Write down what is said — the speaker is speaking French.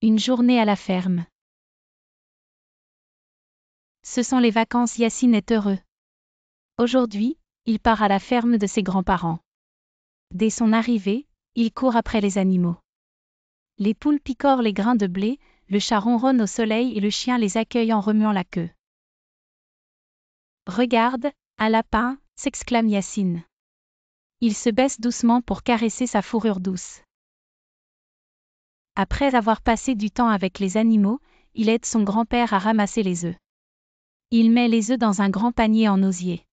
Une journée à la ferme. Ce sont les vacances, Yacine est heureux. Aujourd'hui, il part à la ferme de ses grands-parents. Dès son arrivée, il court après les animaux. Les poules picorent les grains de blé, le chat ronronne au soleil et le chien les accueille en remuant la queue. Regarde, un lapin, s'exclame Yacine. Il se baisse doucement pour caresser sa fourrure douce. Après avoir passé du temps avec les animaux, il aide son grand-père à ramasser les œufs. Il met les œufs dans un grand panier en osier.